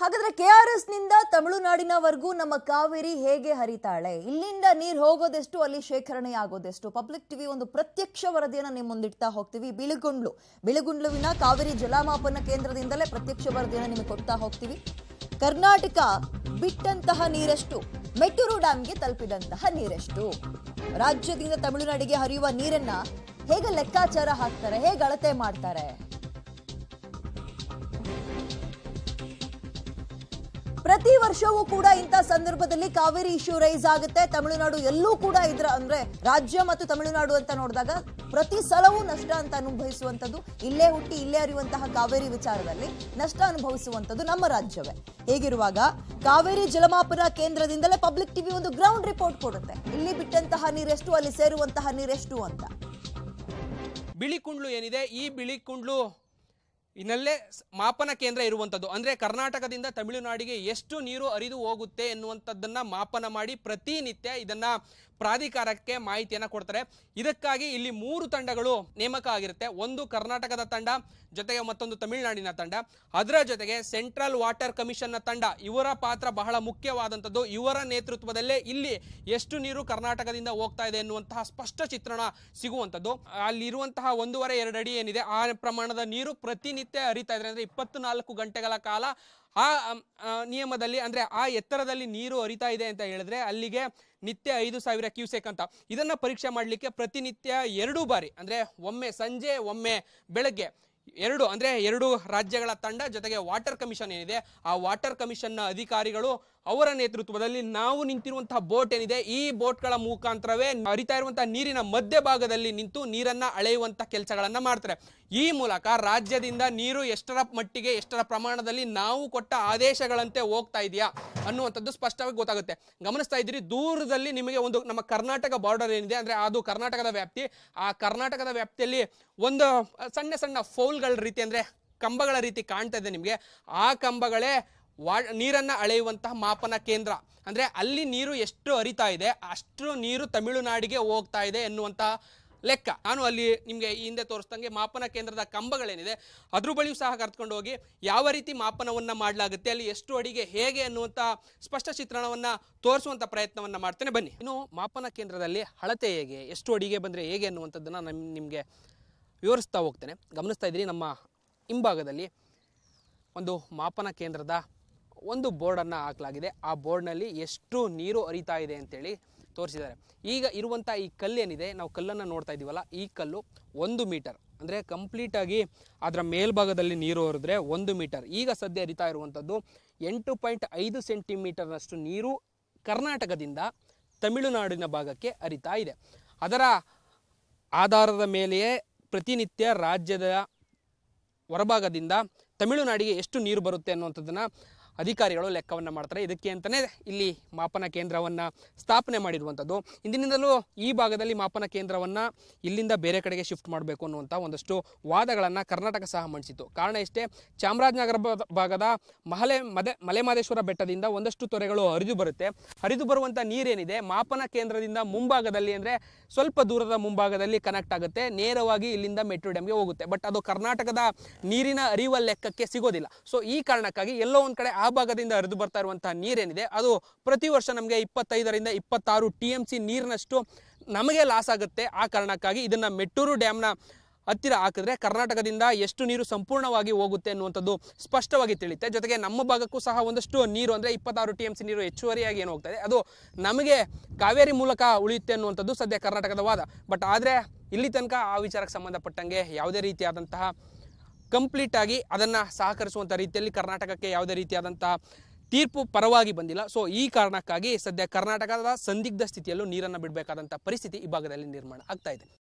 ಹಾಗಾದ್ರೆ K R S ನಿಂದ ತಮಿಳುನಾಡಿನವರೆಗೂ ನಮ್ಮ ಕಾವೇರಿ ಹೇಗೆ ಹರಿತಾಳೆ ಇಲ್ಲಿಂದ ನೀರು ಹೋಗೋದೆಷ್ಟು ಅಲ್ಲಿ ಶೇಖರಣೆ ಆಗೋದೆಷ್ಟು ಪಬ್ಲಿಕ್ ಟಿವಿ ಒಂದು ಪ್ರತ್ಯಕ್ಷ ವರದಿಯನ್ನು ನಿಮ್ಮ ಮುಂದಿಡ್ತಾ ಹೋಗ್ತೀವಿ ಬಿಳುಗುಂಡ್ಲು ಬಿಳುಗುಂಡ್ಲುವಿನ ಕಾವೇರಿ ಜಲಮಾಪನ ಕೇಂದ್ರದಿಂದಲೇ ಪ್ರತ್ಯಕ್ಷ ವರದಿಯನ್ನು ನಿಮಗೆ ಕೊಡ್ತಾ ಹೋಗ್ತೀವಿ ಕರ್ನಾಟಕ ಬಿಟ್ಟಂತಹ ನೀರೆಷ್ಟು ಮೆಟ್ಟೂರು ಡ್ಯಾಮ್ಗೆ ತಲುಪಿದಂತಹ ನೀರೆಷ್ಟು ರಾಜ್ಯದಿಂದ ತಮಿಳುನಾಡಿಗೆ ಹರಿಯುವ ನೀರನ್ನ ಹೇಗೆ ಲೆಕ್ಕಾಚಾರ ಹಾಕ್ತಾರೆ ಹೇಗೆ ಅಳತೆ ಮಾಡ್ತಾರೆ ಪ್ರತಿ ವರ್ಷವೂ ಕೂಡ ಇಂಥ ಸಂದರ್ಭದಲ್ಲಿ ಕಾವೇರಿ ಇಶ್ಯೂ ರೈಸ್ ಆಗುತ್ತೆ ತಮಿಳುನಾಡು ಎಲ್ಲೂ ಕೂಡ ಇದ್ರ ಅಂದ್ರೆ ರಾಜ್ಯ ಮತ್ತು ತಮಿಳುನಾಡು ಅಂತ ನೋಡಿದಾಗ ಪ್ರತಿ ಸಲವೂ ನಷ್ಟ ಅಂತ ಅನುಭವಿಸುವಂಥದ್ದು ಇಲ್ಲೇ ಹುಟ್ಟಿ ಇಲ್ಲೇ ಅರಿಯುವಂತಹ ಕಾವೇರಿ ವಿಚಾರದಲ್ಲಿ ನಷ್ಟ ಅನುಭವಿಸುವಂಥದ್ದು ನಮ್ಮ ರಾಜ್ಯವೇ ಹೇಗಿರುವಾಗ ಕಾವೇರಿ ಜಲಮಾಪನ ಕೇಂದ್ರದಿಂದಲೇ ಪಬ್ಲಿಕ್ ಟಿವಿ ಒಂದು ಗ್ರೌಂಡ್ ರಿಪೋರ್ಟ್ ಕೊಡುತ್ತೆ ಇಲ್ಲಿ ಬಿಟ್ಟಂತಹ ನೀರೆಷ್ಟು ಅಲ್ಲಿ ಸೇರುವಂತಹ ನೀರೆಷ್ಟು ಅಂತ ಬಿಳಿ ಏನಿದೆ ಈ ಬಿಳಿ ಕುಂಡ್ಲು ಇನ್ನಲ್ಲೇ ಮಾಪನ ಕೇಂದ್ರ ಇರುವಂಥದ್ದು ಅಂದರೆ ಕರ್ನಾಟಕದಿಂದ ತಮಿಳುನಾಡಿಗೆ ಎಷ್ಟು ನೀರು ಹರಿದು ಹೋಗುತ್ತೆ ಎನ್ನುವಂಥದ್ದನ್ನು ಮಾಪನ ಮಾಡಿ ಪ್ರತಿನಿತ್ಯ ಇದನ್ನು ಪ್ರಾಧಿಕಾರಕ್ಕೆ ಮಾಹಿತಿಯನ್ನು ಕೊಡ್ತಾರೆ ಇದಕ್ಕಾಗಿ ಇಲ್ಲಿ ಮೂರು ತಂಡಗಳು ನೇಮಕ ಆಗಿರುತ್ತೆ ಒಂದು ಕರ್ನಾಟಕದ ತಂಡ ಜೊತೆಗೆ ಮತ್ತೊಂದು ತಮಿಳುನಾಡಿನ ತಂಡ ಅದರ ಜೊತೆಗೆ ಸೆಂಟ್ರಲ್ ವಾಟರ್ ಕಮಿಷನ್ನ ತಂಡ ಇವರ ಪಾತ್ರ ಬಹಳ ಮುಖ್ಯವಾದಂಥದ್ದು ಇವರ ನೇತೃತ್ವದಲ್ಲೇ ಇಲ್ಲಿ ಎಷ್ಟು ನೀರು ಕರ್ನಾಟಕದಿಂದ ಹೋಗ್ತಾ ಇದೆ ಎನ್ನುವಂತಹ ಸ್ಪಷ್ಟ ಚಿತ್ರಣ ಸಿಗುವಂಥದ್ದು ಅಲ್ಲಿರುವಂತಹ ಒಂದೂವರೆ ಎರಡು ಅಡಿ ಏನಿದೆ ಆ ಪ್ರಮಾಣದ ನೀರು ಪ್ರತಿನಿತ್ಯ ಹರಿತಾ ಇದೆ ಅಂದರೆ ನಾಲ್ಕು ಗಂಟೆಗಳ ಕಾಲ ಆ ನಿಯಮದಲ್ಲಿ ಅಂದರೆ ಆ ಎತ್ತರದಲ್ಲಿ ನೀರು ಹರಿತಾ ಇದೆ ಅಂತ ಹೇಳಿದ್ರೆ ಅಲ್ಲಿಗೆ ನಿತ್ಯ ಐದು ಸಾವಿರ ಕ್ಯೂಸೆಕ್ ಅಂತ ಇದನ್ನು ಪರೀಕ್ಷೆ ಮಾಡಲಿಕ್ಕೆ ಪ್ರತಿನಿತ್ಯ ಎರಡು ಬಾರಿ ಅಂದರೆ ಒಮ್ಮೆ ಸಂಜೆ ಒಮ್ಮೆ ಬೆಳಗ್ಗೆ ಎರಡು ಅಂದರೆ ಎರಡು ರಾಜ್ಯಗಳ ತಂಡ ಜೊತೆಗೆ ವಾಟರ್ ಕಮಿಷನ್ ಏನಿದೆ ಆ ವಾಟರ್ ಕಮಿಷನ್ನ ಅಧಿಕಾರಿಗಳು ಅವರ ನೇತೃತ್ವದಲ್ಲಿ ನಾವು ನಿಂತಿರುವಂತಹ ಬೋಟ್ ಏನಿದೆ ಈ ಬೋಟ್ಗಳ ಮುಖಾಂತರವೇ ಹರಿತಾ ಇರುವಂತಹ ನೀರಿನ ಮಧ್ಯಭಾಗದಲ್ಲಿ ನಿಂತು ನೀರನ್ನ ಅಳೆಯುವಂತಹ ಕೆಲಸಗಳನ್ನ ಮಾಡ್ತಾರೆ ಈ ಮೂಲಕ ರಾಜ್ಯದಿಂದ ನೀರು ಎಷ್ಟರ ಮಟ್ಟಿಗೆ ಎಷ್ಟರ ಪ್ರಮಾಣದಲ್ಲಿ ನಾವು ಕೊಟ್ಟ ಆದೇಶಗಳಂತೆ ಹೋಗ್ತಾ ಇದೆಯಾ ಅನ್ನುವಂಥದ್ದು ಸ್ಪಷ್ಟವಾಗಿ ಗೊತ್ತಾಗುತ್ತೆ ಗಮನಿಸ್ತಾ ಇದ್ದೀರಿ ದೂರದಲ್ಲಿ ನಿಮಗೆ ಒಂದು ನಮ್ಮ ಕರ್ನಾಟಕ ಬಾರ್ಡರ್ ಏನಿದೆ ಅಂದ್ರೆ ಅದು ಕರ್ನಾಟಕದ ವ್ಯಾಪ್ತಿ ಆ ಕರ್ನಾಟಕದ ವ್ಯಾಪ್ತಿಯಲ್ಲಿ ಒಂದು ಸಣ್ಣ ಸಣ್ಣ ಫೌಲ್ಗಳ ರೀತಿ ಅಂದ್ರೆ ಕಂಬಗಳ ರೀತಿ ಕಾಣ್ತಾ ಇದೆ ನಿಮಗೆ ಆ ಕಂಬಗಳೇ ವಾ ನೀರನ್ನು ಅಳೆಯುವಂತಹ ಮಾಪನ ಕೇಂದ್ರ ಅಂದರೆ ಅಲ್ಲಿ ನೀರು ಎಷ್ಟು ಹರಿತಾ ಇದೆ ಅಷ್ಟು ನೀರು ತಮಿಳುನಾಡಿಗೆ ಹೋಗ್ತಾ ಇದೆ ಎನ್ನುವಂತಹ ಲೆಕ್ಕ ನಾನು ಅಲ್ಲಿ ನಿಮಗೆ ಈ ಹಿಂದೆ ತೋರಿಸ್ದಂಗೆ ಮಾಪನ ಕೇಂದ್ರದ ಕಂಬಗಳೇನಿದೆ ಅದ್ರ ಬಳಿಯೂ ಸಹ ಕರ್ತ್ಕೊಂಡು ಹೋಗಿ ಯಾವ ರೀತಿ ಮಾಪನವನ್ನು ಮಾಡಲಾಗುತ್ತೆ ಅಲ್ಲಿ ಎಷ್ಟು ಅಡಿಗೆ ಹೇಗೆ ಅನ್ನುವಂಥ ಸ್ಪಷ್ಟ ಚಿತ್ರಣವನ್ನು ತೋರಿಸುವಂಥ ಪ್ರಯತ್ನವನ್ನು ಮಾಡ್ತೇನೆ ಬನ್ನಿ ಇನ್ನು ಮಾಪನ ಕೇಂದ್ರದಲ್ಲಿ ಅಳತೆ ಹೇಗೆ ಎಷ್ಟು ಅಡಿಗೆ ಬಂದರೆ ಹೇಗೆ ಅನ್ನುವಂಥದ್ದನ್ನು ನಾನು ನಿಮಗೆ ವಿವರಿಸ್ತಾ ಹೋಗ್ತೇನೆ ಗಮನಿಸ್ತಾ ಇದ್ದೀರಿ ನಮ್ಮ ಹಿಂಭಾಗದಲ್ಲಿ ಒಂದು ಮಾಪನ ಕೇಂದ್ರದ ಒಂದು ಬೋರ್ಡನ್ನು ಹಾಕಲಾಗಿದೆ ಆ ಬೋರ್ಡ್ನಲ್ಲಿ ಎಷ್ಟು ನೀರು ಹರಿತಾ ಇದೆ ಅಂತೇಳಿ ತೋರಿಸಿದ್ದಾರೆ ಈಗ ಇರುವಂಥ ಈ ಕಲ್ಲೇನಿದೆ ನಾವು ಕಲ್ಲನ್ನು ನೋಡ್ತಾ ಇದ್ದೀವಲ್ಲ ಈ ಕಲ್ಲು ಒಂದು ಮೀಟರ್ ಅಂದರೆ ಕಂಪ್ಲೀಟಾಗಿ ಅದರ ಮೇಲ್ಭಾಗದಲ್ಲಿ ನೀರು ಹರಿದ್ರೆ ಒಂದು ಮೀಟರ್ ಈಗ ಸದ್ಯ ಹರಿತಾ ಇರುವಂಥದ್ದು ಎಂಟು ಪಾಯಿಂಟ್ ಐದು ಸೆಂಟಿಮೀಟರ್ನಷ್ಟು ನೀರು ಕರ್ನಾಟಕದಿಂದ ತಮಿಳುನಾಡಿನ ಭಾಗಕ್ಕೆ ಹರಿತಾ ಇದೆ ಅದರ ಆಧಾರದ ಮೇಲೆಯೇ ಪ್ರತಿನಿತ್ಯ ರಾಜ್ಯದ ಹೊರಭಾಗದಿಂದ ತಮಿಳುನಾಡಿಗೆ ಎಷ್ಟು ನೀರು ಬರುತ್ತೆ ಅನ್ನುವಂಥದ್ದನ್ನು ಅಧಿಕಾರಿಗಳು ಲೆಕ್ಕವನ್ನು ಮಾಡ್ತಾರೆ ಇದಕ್ಕೆ ಅಂತಲೇ ಇಲ್ಲಿ ಮಾಪನ ಕೇಂದ್ರವನ್ನು ಸ್ಥಾಪನೆ ಮಾಡಿರುವಂಥದ್ದು ಇಂದಿನಿಂದಲೂ ಈ ಭಾಗದಲ್ಲಿ ಮಾಪನ ಕೇಂದ್ರವನ್ನು ಇಲ್ಲಿಂದ ಬೇರೆ ಕಡೆಗೆ ಶಿಫ್ಟ್ ಮಾಡಬೇಕು ಅನ್ನುವಂಥ ಒಂದಷ್ಟು ವಾದಗಳನ್ನು ಕರ್ನಾಟಕ ಸಹ ಮಂಡಿಸಿತ್ತು ಕಾರಣ ಇಷ್ಟೇ ಚಾಮರಾಜನಗರ ಭಾಗದ ಮಹಲೆ ಮದೆ ಮಲೆಮಾದೇಶ್ವರ ಬೆಟ್ಟದಿಂದ ಒಂದಷ್ಟು ತೊರೆಗಳು ಹರಿದು ಬರುತ್ತೆ ಹರಿದು ಬರುವಂಥ ನೀರೇನಿದೆ ಮಾಪನ ಕೇಂದ್ರದಿಂದ ಮುಂಭಾಗದಲ್ಲಿ ಅಂದರೆ ಸ್ವಲ್ಪ ದೂರದ ಮುಂಭಾಗದಲ್ಲಿ ಕನೆಕ್ಟ್ ಆಗುತ್ತೆ ನೇರವಾಗಿ ಇಲ್ಲಿಂದ ಮೆಟ್ರೋ ಡ್ಯಾಮ್ಗೆ ಹೋಗುತ್ತೆ ಬಟ್ ಅದು ಕರ್ನಾಟಕದ ನೀರಿನ ಅರಿವ ಲೆಕ್ಕಕ್ಕೆ ಸಿಗೋದಿಲ್ಲ ಸೊ ಈ ಕಾರಣಕ್ಕಾಗಿ ಎಲ್ಲೋ ಒಂದು ಕಡೆ ಆ ಭಾಗದಿಂದ ಹರಿದು ಬರ್ತಾ ಇರುವಂತಹ ನೀರೇನಿದೆ ಅದು ಪ್ರತಿ ವರ್ಷ ನಮಗೆ ಇಪ್ಪತ್ತೈದರಿಂದ ಇಪ್ಪತ್ತಾರು ಟಿ ಎಂ ಸಿ ನೀರಿನಷ್ಟು ನಮಗೆ ಲಾಸ್ ಆಗುತ್ತೆ ಆ ಕಾರಣಕ್ಕಾಗಿ ಇದನ್ನ ಮೆಟ್ಟೂರು ಡ್ಯಾಮ್ನ ಹತ್ತಿರ ಹಾಕಿದ್ರೆ ಕರ್ನಾಟಕದಿಂದ ಎಷ್ಟು ನೀರು ಸಂಪೂರ್ಣವಾಗಿ ಹೋಗುತ್ತೆ ಅನ್ನುವಂಥದ್ದು ಸ್ಪಷ್ಟವಾಗಿ ತಿಳಿಯುತ್ತೆ ಜೊತೆಗೆ ನಮ್ಮ ಭಾಗಕ್ಕೂ ಸಹ ಒಂದಷ್ಟು ನೀರು ಅಂದರೆ ಇಪ್ಪತ್ತಾರು ಟಿ ಎಂ ಸಿ ನೀರು ಹೆಚ್ಚುವರಿಯಾಗಿ ಏನು ಹೋಗ್ತದೆ ಅದು ನಮಗೆ ಕಾವೇರಿ ಮೂಲಕ ಉಳಿಯುತ್ತೆ ಅನ್ನುವಂಥದ್ದು ಸದ್ಯ ಕರ್ನಾಟಕದ ವಾದ ಬಟ್ ಆದರೆ ಇಲ್ಲಿ ತನಕ ಆ ವಿಚಾರಕ್ಕೆ ಸಂಬಂಧಪಟ್ಟಂಗೆ ಯಾವುದೇ ರೀತಿಯಾದಂತಹ ಕಂಪ್ಲೀಟ್ ಆಗಿ ಅದನ್ನು ಸಹಕರಿಸುವಂಥ ರೀತಿಯಲ್ಲಿ ಕರ್ನಾಟಕಕ್ಕೆ ಯಾವುದೇ ರೀತಿಯಾದಂಥ ತೀರ್ಪು ಪರವಾಗಿ ಬಂದಿಲ್ಲ ಸೊ ಈ ಕಾರಣಕ್ಕಾಗಿ ಸದ್ಯ ಕರ್ನಾಟಕದ ಸಂದಿಗ್ಧ ಸ್ಥಿತಿಯಲ್ಲೂ ನೀರನ್ನು ಬಿಡಬೇಕಾದಂಥ ಪರಿಸ್ಥಿತಿ ಈ ಭಾಗದಲ್ಲಿ ನಿರ್ಮಾಣ ಆಗ್ತಾ ಇದೆ